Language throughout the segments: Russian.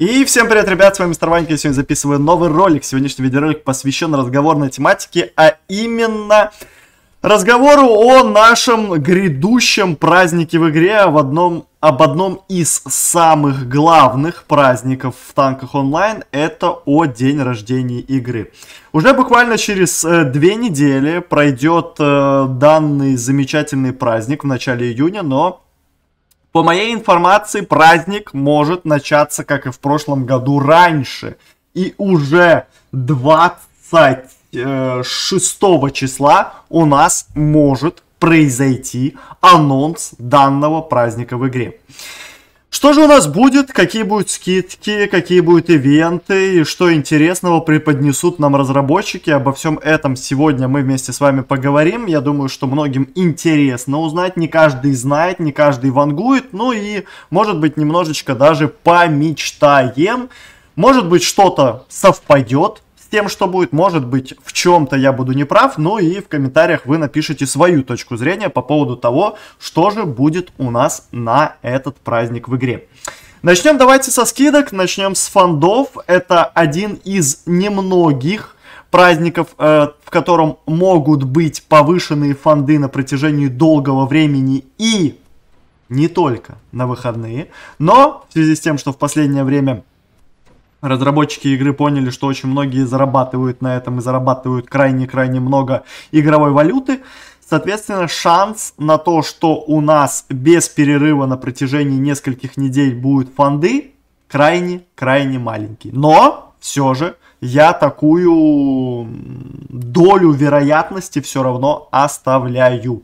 И всем привет, ребят, с вами Мистер Ванька, я сегодня записываю новый ролик. Сегодняшний видеоролик посвящен разговорной тематике, а именно разговору о нашем грядущем празднике в игре, в одном, об одном из самых главных праздников в танках онлайн, это о день рождения игры. Уже буквально через э, две недели пройдет э, данный замечательный праздник в начале июня, но по моей информации, праздник может начаться, как и в прошлом году, раньше. И уже 26 числа у нас может произойти анонс данного праздника в игре. Что же у нас будет, какие будут скидки, какие будут ивенты и что интересного преподнесут нам разработчики. Обо всем этом сегодня мы вместе с вами поговорим. Я думаю, что многим интересно узнать. Не каждый знает, не каждый вангует. Ну и, может быть, немножечко даже помечтаем. Может быть, что-то совпадет, тем, что будет. Может быть, в чем-то я буду неправ, ну и в комментариях вы напишите свою точку зрения по поводу того, что же будет у нас на этот праздник в игре. Начнем давайте со скидок, начнем с фондов. Это один из немногих праздников, э, в котором могут быть повышенные фонды на протяжении долгого времени и не только на выходные, но в связи с тем, что в последнее время Разработчики игры поняли, что очень многие зарабатывают на этом и зарабатывают крайне-крайне много игровой валюты. Соответственно, шанс на то, что у нас без перерыва на протяжении нескольких недель будут фонды, крайне-крайне маленький. Но все же я такую долю вероятности все равно оставляю.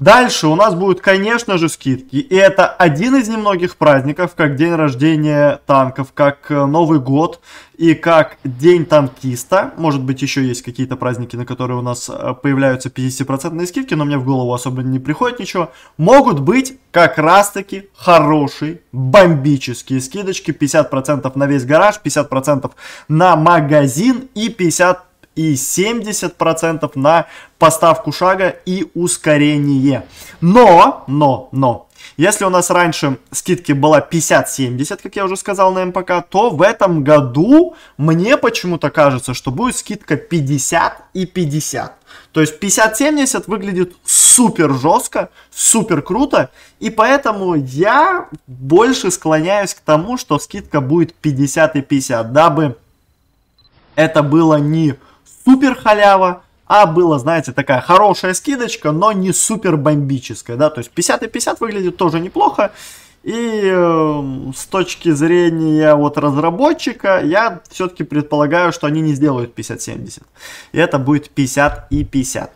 Дальше у нас будут, конечно же, скидки. И это один из немногих праздников, как день рождения танков, как э, Новый год и как день танкиста. Может быть, еще есть какие-то праздники, на которые у нас э, появляются 50% скидки, но мне в голову особо не приходит ничего. Могут быть как раз-таки хорошие бомбические скидочки. 50% на весь гараж, 50% на магазин и 50 и 70% на поставку шага и ускорение. Но, но, но, если у нас раньше скидки была 50-70, как я уже сказал на МПК, то в этом году мне почему-то кажется, что будет скидка 50 и 50. То есть 50-70 выглядит супер жестко, супер круто, и поэтому я больше склоняюсь к тому, что скидка будет 50 и 50, дабы это было не супер халява, а было, знаете, такая хорошая скидочка, но не супер бомбическая, да, то есть 50 и 50 выглядит тоже неплохо, и э, с точки зрения вот разработчика, я все-таки предполагаю, что они не сделают 50-70. И это будет 50 и 50.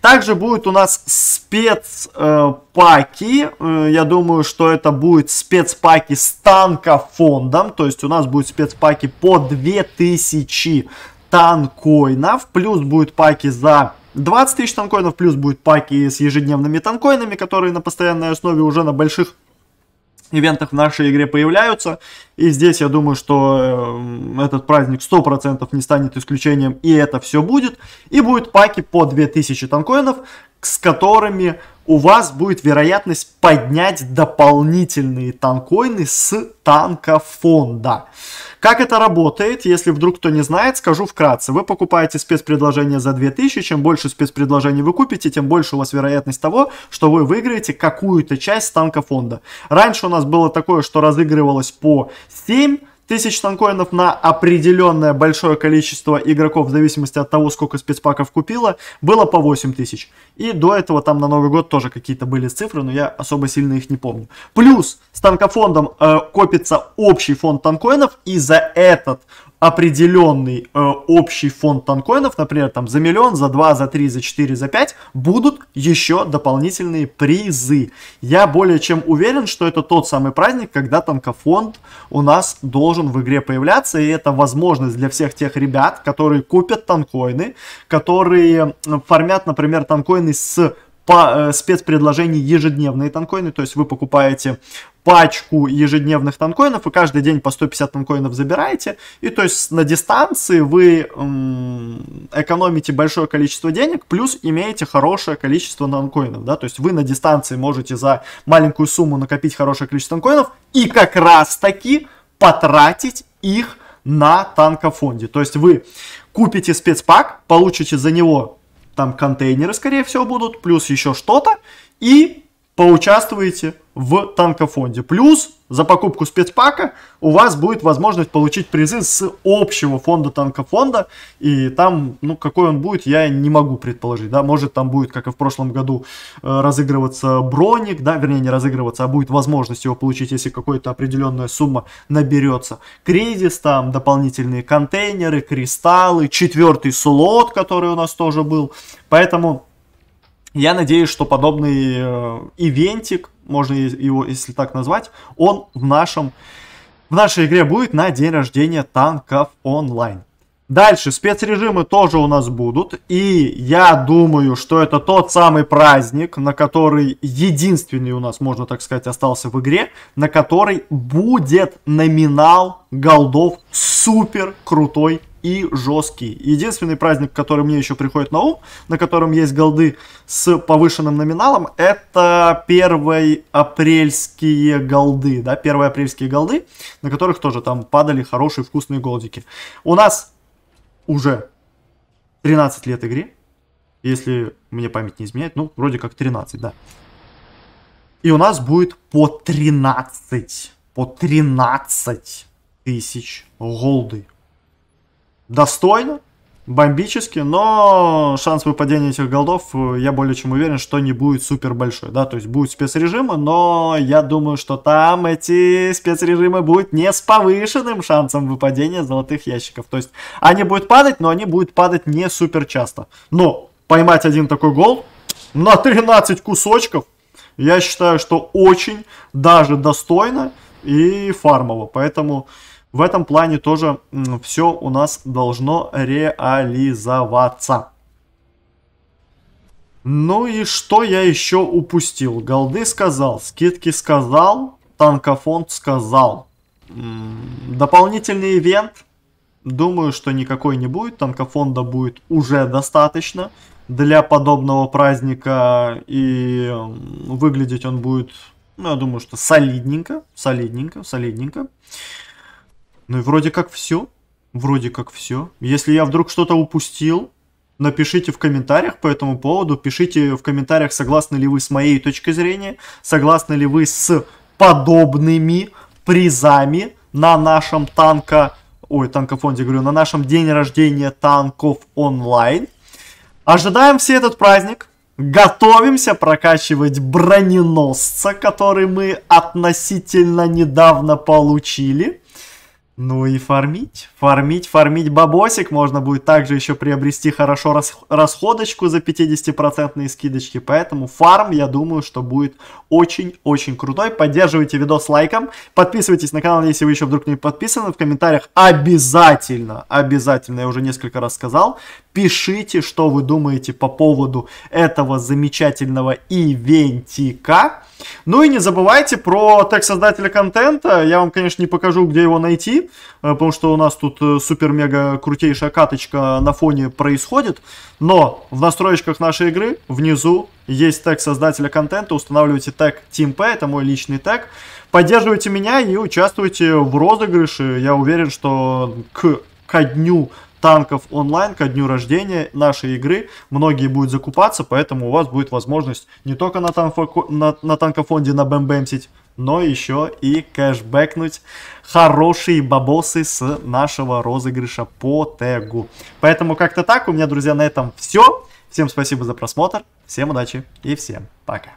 Также будут у нас спецпаки. Э, э, я думаю, что это будет спецпаки с танкофондом. То есть у нас будут спецпаки по 2000 танкоинов, плюс будет паки за 20 тысяч танкоинов, плюс будет паки с ежедневными танкоинами, которые на постоянной основе уже на больших ивентах в нашей игре появляются. И здесь я думаю, что эм, этот праздник 100% не станет исключением, и это все будет. И будут паки по 2000 танкоинов, с которыми у вас будет вероятность поднять дополнительные танкоины с танка фонда. Как это работает, если вдруг кто не знает, скажу вкратце. Вы покупаете спецпредложение за 2000, чем больше спецпредложений вы купите, тем больше у вас вероятность того, что вы выиграете какую-то часть танка фонда. Раньше у нас было такое, что разыгрывалось по 7 тысяч танкоинов на определенное большое количество игроков, в зависимости от того, сколько спецпаков купила, было по 8 тысяч. И до этого там на Новый год тоже какие-то были цифры, но я особо сильно их не помню. Плюс с танкофондом э, копится общий фонд танкоинов, и за этот определенный э, общий фонд танкоинов, например, там за миллион, за два, за три, за четыре, за пять, будут еще дополнительные призы. Я более чем уверен, что это тот самый праздник, когда танкофонд у нас должен в игре появляться, и это возможность для всех тех ребят, которые купят танкоины, которые э, формят, например, танкоины с по э, спецпредложению ежедневные танкоины, то есть вы покупаете пачку ежедневных танкоинов, и каждый день по 150 танкоинов забираете, и то есть на дистанции вы эм, экономите большое количество денег, плюс имеете хорошее количество танкоинов, да, то есть вы на дистанции можете за маленькую сумму накопить хорошее количество танкоинов и как раз таки потратить их на танкофонде, то есть вы купите спецпак, получите за него там контейнеры, скорее всего, будут, плюс еще что-то, и поучаствуете в танкофонде. Плюс за покупку спецпака у вас будет возможность получить призы с общего фонда танкофонда. И там, ну, какой он будет, я не могу предположить. Да, может там будет, как и в прошлом году, э, разыгрываться броник, да, вернее, не разыгрываться, а будет возможность его получить, если какая-то определенная сумма наберется. Кризис, там дополнительные контейнеры, кристаллы, четвертый слот, который у нас тоже был. Поэтому я надеюсь, что подобный э, ивентик, можно его, если так назвать, он в нашем в нашей игре будет на день рождения танков онлайн. Дальше спецрежимы тоже у нас будут. И я думаю, что это тот самый праздник, на который единственный у нас, можно так сказать, остался в игре, на который будет номинал голдов супер крутой и жесткий. Единственный праздник, который мне еще приходит на ум, на котором есть голды с повышенным номиналом, это 1 апрельские голды, да, 1 апрельские голды, на которых тоже там падали хорошие вкусные голдики. У нас уже 13 лет игре, если мне память не изменяет, ну, вроде как 13, да. И у нас будет по 13, по 13 тысяч голды достойно, бомбически, но шанс выпадения этих голдов, э, я более чем уверен, что не будет супер большой, да, то есть будет спецрежимы, но я думаю, что там эти спецрежимы будут не с повышенным шансом выпадения золотых ящиков, то есть они будут падать, но они будут падать не супер часто, но поймать один такой гол на 13 кусочков, я считаю, что очень даже достойно и фармово, поэтому... В этом плане тоже все у нас должно реализоваться. Ну и что я еще упустил? Голды сказал, скидки сказал, танкофонд сказал. Дополнительный ивент. Думаю, что никакой не будет. Танкофонда будет уже достаточно для подобного праздника. И выглядеть он будет, ну я думаю, что солидненько. Солидненько, солидненько. Ну и вроде как все. Вроде как все. Если я вдруг что-то упустил, напишите в комментариях по этому поводу. Пишите в комментариях, согласны ли вы с моей точкой зрения, согласны ли вы с подобными призами на нашем танка... Ой, танкофонде говорю, на нашем день рождения танков онлайн. Ожидаем все этот праздник. Готовимся прокачивать броненосца, который мы относительно недавно получили. Ну и фармить, фармить, фармить бабосик. Можно будет также еще приобрести хорошо расходочку за 50% скидочки. Поэтому фарм, я думаю, что будет очень-очень крутой. Поддерживайте видос лайком. Подписывайтесь на канал, если вы еще вдруг не подписаны. В комментариях обязательно, обязательно, я уже несколько раз сказал, пишите, что вы думаете по поводу этого замечательного ивентика. Ну и не забывайте про тег создателя контента. Я вам, конечно, не покажу, где его найти, э, потому что у нас тут э, супер-мега крутейшая каточка на фоне происходит. Но в настроечках нашей игры внизу есть тег создателя контента. Устанавливайте тег TeamP, это мой личный тег. Поддерживайте меня и участвуйте в розыгрыше. Я уверен, что к ко дню танков онлайн ко дню рождения нашей игры. Многие будут закупаться, поэтому у вас будет возможность не только на, танфо... на, на танкофонде набэмбэмсить, но еще и кэшбэкнуть хорошие бабосы с нашего розыгрыша по тегу. Поэтому как-то так. У меня, друзья, на этом все. Всем спасибо за просмотр, всем удачи и всем пока.